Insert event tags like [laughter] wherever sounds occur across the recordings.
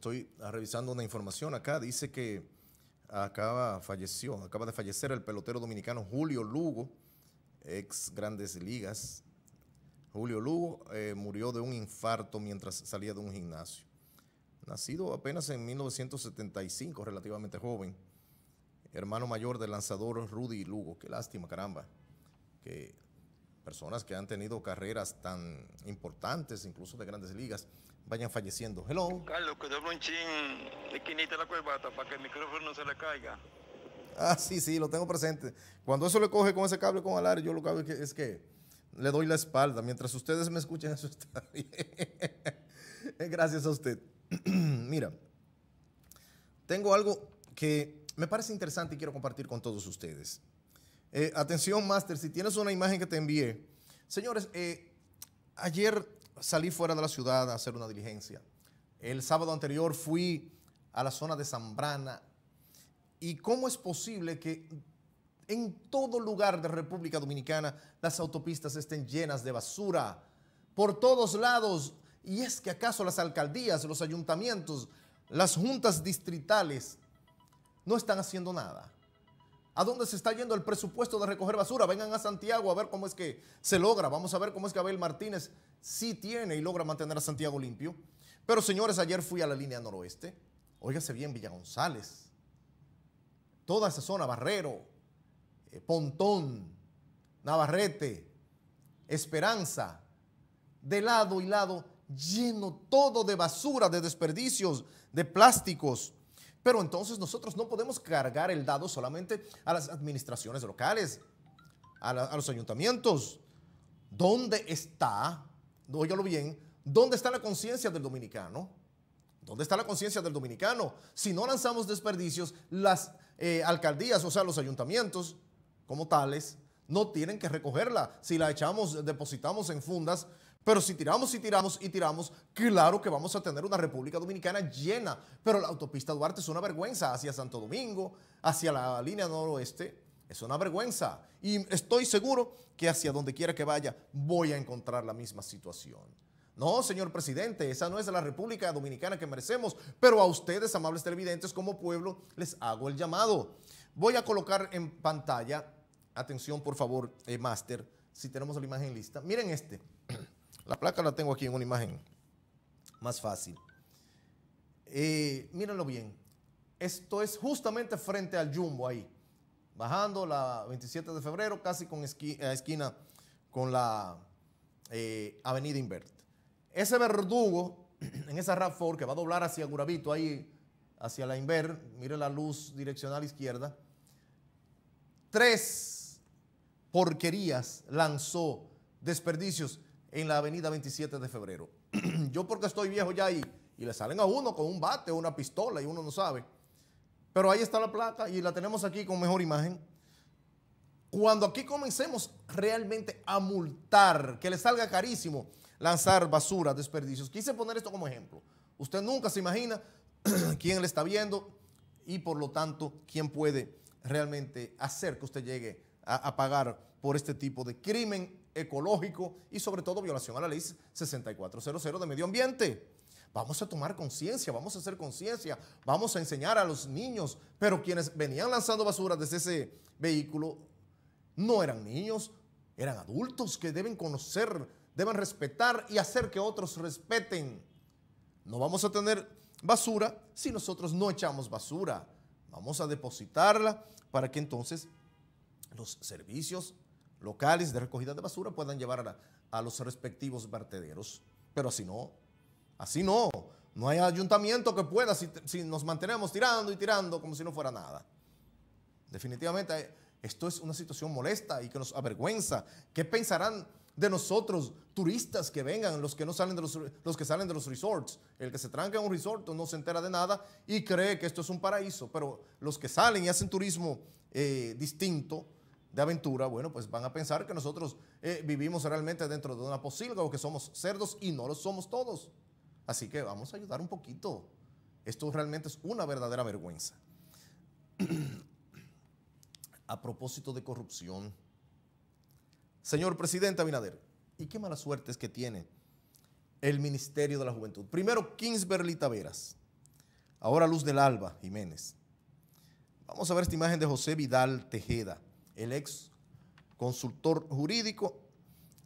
estoy ah, revisando una información acá, dice que acaba, falleció, acaba de fallecer el pelotero dominicano Julio Lugo, ex Grandes Ligas. Julio Lugo eh, murió de un infarto mientras salía de un gimnasio. Nacido apenas en 1975, relativamente joven, hermano mayor del lanzador Rudy Lugo. Qué lástima, caramba, que personas que han tenido carreras tan importantes, incluso de grandes ligas, vayan falleciendo. Hello. Carlos, que doble un chin esquinita la corbata para que el micrófono no se le caiga. Ah, sí, sí, lo tengo presente. Cuando eso le coge con ese cable con alar, yo lo que hago es que, es que le doy la espalda. Mientras ustedes me escuchen, [laughs] eso está bien. Gracias a usted. [clears throat] Mira, tengo algo que me parece interesante y quiero compartir con todos ustedes. Eh, atención, Master, si tienes una imagen que te envié. Señores, eh, ayer salí fuera de la ciudad a hacer una diligencia. El sábado anterior fui a la zona de Zambrana. ¿Y cómo es posible que en todo lugar de República Dominicana las autopistas estén llenas de basura? Por todos lados. ¿Y es que acaso las alcaldías, los ayuntamientos, las juntas distritales no están haciendo nada? ¿A dónde se está yendo el presupuesto de recoger basura? Vengan a Santiago a ver cómo es que se logra. Vamos a ver cómo es que Abel Martínez sí tiene y logra mantener a Santiago limpio. Pero señores, ayer fui a la línea noroeste. Óigase bien, Villa González. Toda esa zona, Barrero, eh, Pontón, Navarrete, Esperanza, de lado y lado, lleno todo de basura, de desperdicios, de plásticos, pero entonces nosotros no podemos cargar el dado solamente a las administraciones locales, a, los ayuntamientos. ¿Dónde está, óyalo bien, dónde está la conciencia del dominicano? ¿Dónde está la conciencia del dominicano? Si no lanzamos desperdicios, las eh, alcaldías, o sea, los ayuntamientos como tales, no tienen que recogerla. Si la echamos, depositamos en fundas, pero si tiramos y tiramos y tiramos, claro que vamos a tener una República Dominicana llena. Pero la autopista Duarte es una vergüenza hacia Santo Domingo, hacia la línea noroeste. Es una vergüenza. Y estoy seguro que hacia donde quiera que vaya voy a encontrar la misma situación. No, señor presidente, esa no es la República Dominicana que merecemos, pero a ustedes, amables televidentes, como pueblo, les hago el llamado. Voy a colocar en pantalla, atención por favor, eh, Master, si tenemos la imagen lista. Miren este. La placa la tengo aquí en una imagen más fácil. Eh, mírenlo bien. Esto es justamente frente al Jumbo ahí. Bajando la 27 de febrero, casi con esquina con la eh, avenida Invert. Ese verdugo [clears throat] en esa RAV4 que va a doblar hacia Gurabito ahí, hacia la Invert, mire la luz direccional izquierda. Tres porquerías lanzó, desperdicios en la avenida 27 de febrero. [clears throat] Yo porque estoy viejo ya ahí, y, le salen a uno con un bate o una pistola y uno no sabe. Pero ahí está la plata y la tenemos aquí con mejor imagen. Cuando aquí comencemos realmente a multar, que le salga carísimo lanzar basura, desperdicios. Quise poner esto como ejemplo. Usted nunca se imagina [clears throat] quién le está viendo y por lo tanto quién puede realmente hacer que usted llegue a pagar por este tipo de crimen ecológico y sobre todo violación a la ley 6400 de medio ambiente. Vamos a tomar conciencia, vamos a hacer conciencia, vamos a enseñar a los niños, pero quienes venían lanzando basura desde ese vehículo no eran niños, eran adultos que deben conocer, deben respetar y hacer que otros respeten. No vamos a tener basura si nosotros no echamos basura. Vamos a depositarla para que entonces los servicios locales de recogida de basura puedan llevar a, los respectivos vertederos. Pero así no, así no. No hay ayuntamiento que pueda si, nos mantenemos tirando y tirando como si no fuera nada. Definitivamente esto es una situación molesta y que nos avergüenza. ¿Qué pensarán de nosotros, turistas que vengan, los que no salen de los, que salen de los resorts? El que se tranca en un resort no se entera de nada y cree que esto es un paraíso, pero los que salen y hacen turismo eh, distinto, de aventura, bueno, pues van a pensar que nosotros eh, vivimos realmente dentro de una posilga o que somos cerdos y no lo somos todos. Así que vamos a ayudar un poquito. Esto realmente es una verdadera vergüenza. [clears throat] a propósito de corrupción, señor presidente Abinader, ¿y qué mala suerte es que tiene el Ministerio de la Juventud? Primero, Berlita Veras, ahora Luz del Alba, Jiménez. Vamos a ver esta imagen de José Vidal Tejeda el ex consultor jurídico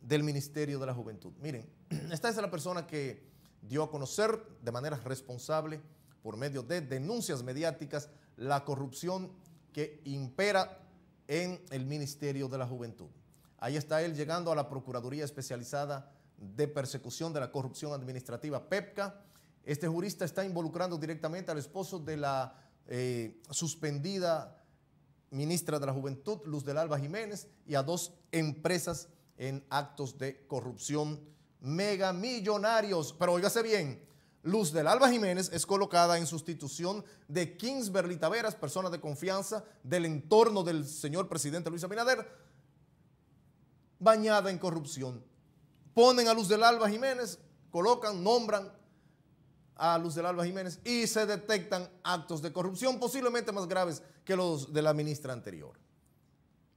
del Ministerio de la Juventud. Miren, [clears throat] esta es la persona que dio a conocer de manera responsable, por medio de denuncias mediáticas, la corrupción que impera en el Ministerio de la Juventud. Ahí está él llegando a la Procuraduría Especializada de Persecución de la Corrupción Administrativa, PEPCA. Este jurista está involucrando directamente al esposo de la eh, suspendida ministra de la Juventud, Luz del Alba Jiménez, y a dos empresas en actos de corrupción mega millonarios. Pero óigase bien, Luz del Alba Jiménez es colocada en sustitución de Berlita Veras, persona de confianza del entorno del señor presidente Luis Abinader, bañada en corrupción. Ponen a Luz del Alba Jiménez, colocan, nombran a Luz del Alba Jiménez y se detectan actos de corrupción posiblemente más graves que los de la ministra anterior.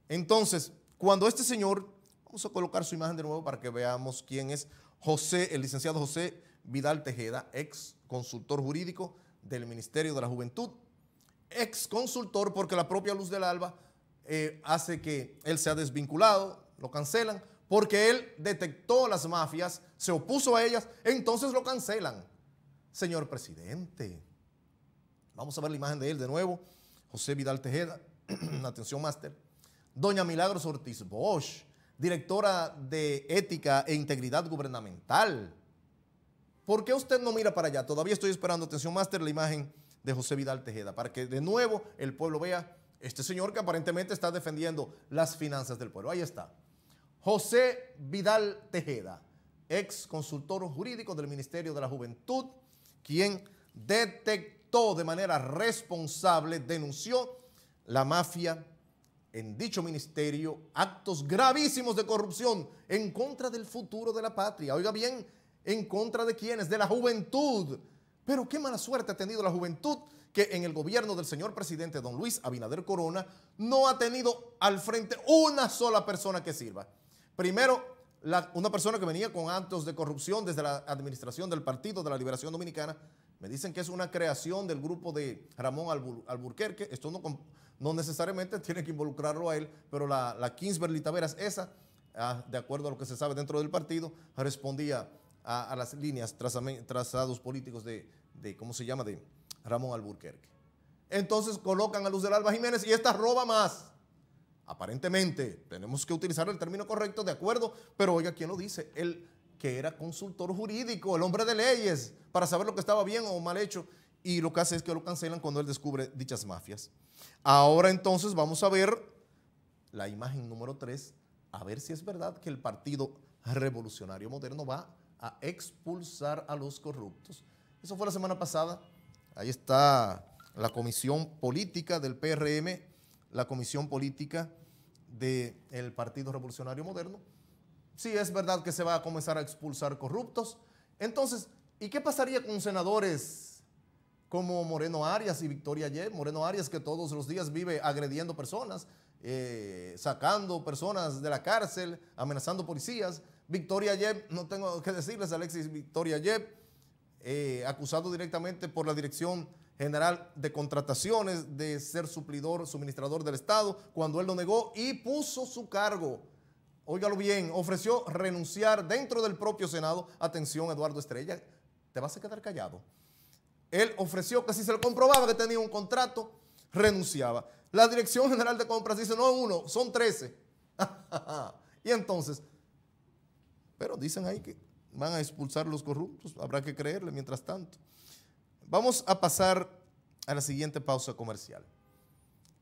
Entonces, cuando este señor, vamos a colocar su imagen de nuevo para que veamos quién es José, el licenciado José Vidal Tejeda, ex consultor jurídico del Ministerio de la Juventud, ex consultor porque la propia Luz del Alba eh, hace que él sea desvinculado, lo cancelan, porque él detectó las mafias, se opuso a ellas, entonces lo cancelan señor presidente. Vamos a ver la imagen de él de nuevo. José Vidal Tejeda, [clears throat] atención máster. Doña Milagros Ortiz Bosch, directora de Ética e Integridad Gubernamental. ¿Por qué usted no mira para allá? Todavía estoy esperando, atención máster, la imagen de José Vidal Tejeda, para que de nuevo el pueblo vea este señor que aparentemente está defendiendo las finanzas del pueblo. Ahí está. José Vidal Tejeda, ex consultor jurídico del Ministerio de la Juventud quien detectó de manera responsable, denunció la mafia en dicho ministerio actos gravísimos de corrupción en contra del futuro de la patria. Oiga bien, en contra de quiénes, de la juventud. Pero qué mala suerte ha tenido la juventud que en el gobierno del señor presidente don Luis Abinader Corona no ha tenido al frente una sola persona que sirva. Primero, una persona que venía con actos de corrupción desde la administración del Partido de la Liberación Dominicana. Me dicen que es una creación del grupo de Ramón Alburquerque. Esto no, no, necesariamente tiene que involucrarlo a él, pero la, la Kingsberly Taveras, esa, ah, de acuerdo a lo que se sabe dentro del partido, respondía a, las líneas, trazados políticos de, de, ¿cómo se llama?, de Ramón Alburquerque. Entonces colocan a Luz del Alba Jiménez y esta roba más. Aparentemente, tenemos que utilizar el término correcto, de acuerdo, pero oiga, ¿quién lo dice? El que era consultor jurídico, el hombre de leyes, para saber lo que estaba bien o mal hecho. Y lo que hace es que lo cancelan cuando él descubre dichas mafias. Ahora entonces vamos a ver la imagen número 3, a ver si es verdad que el Partido Revolucionario Moderno va a expulsar a los corruptos. Eso fue la semana pasada. Ahí está la Comisión Política del PRM la comisión política del Partido Revolucionario Moderno. Sí, es verdad que se va a comenzar a expulsar corruptos. Entonces, ¿y qué pasaría con senadores como Moreno Arias y Victoria Ayer? Moreno Arias que todos los días vive agrediendo personas, eh, sacando personas de la cárcel, amenazando policías. Victoria yev, no tengo que decirles, Alexis Victoria yev, eh, acusado directamente por la dirección General de Contrataciones de ser suplidor, suministrador del Estado, cuando él lo negó y puso su cargo. Óigalo bien, ofreció renunciar dentro del propio Senado. Atención, Eduardo Estrella, te vas a quedar callado. Él ofreció que si se lo comprobaba que tenía un contrato, renunciaba. La Dirección General de Compras dice, no uno, son 13. [laughs] y entonces, pero dicen ahí que van a expulsar los corruptos, habrá que creerle mientras tanto. Vamos a pasar a la siguiente pausa comercial.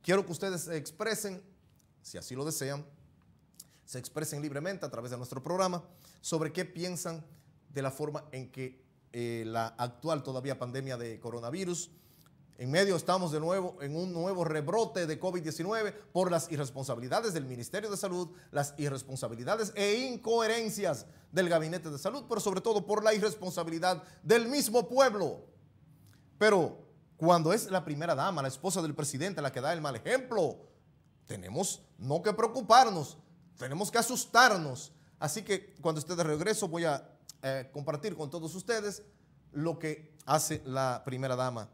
Quiero que ustedes se expresen, si así lo desean, se expresen libremente a través de nuestro programa sobre qué piensan de la forma en que eh, la actual todavía pandemia de coronavirus, en medio estamos de nuevo en un nuevo rebrote de COVID-19 por las irresponsabilidades del Ministerio de Salud, las irresponsabilidades e incoherencias del Gabinete de Salud, pero sobre todo por la irresponsabilidad del mismo pueblo pero cuando es la primera dama, la esposa del presidente, la que da el mal ejemplo, tenemos no que preocuparnos, tenemos que asustarnos. Así que cuando esté de regreso voy a eh, compartir con todos ustedes lo que hace la primera dama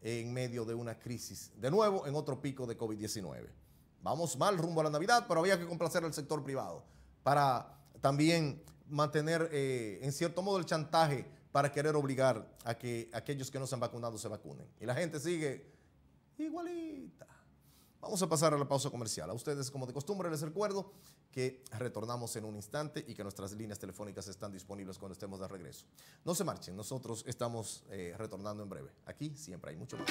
en medio de una crisis, de nuevo en otro pico de COVID-19. Vamos mal rumbo a la Navidad, pero había que complacer al sector privado para también mantener eh, en cierto modo el chantaje para querer obligar a que aquellos que no se han vacunado se vacunen. Y la gente sigue igualita. Vamos a pasar a la pausa comercial. A ustedes, como de costumbre, les recuerdo que retornamos en un instante y que nuestras líneas telefónicas están disponibles cuando estemos de regreso. No se marchen, nosotros estamos eh, retornando en breve. Aquí siempre hay mucho más.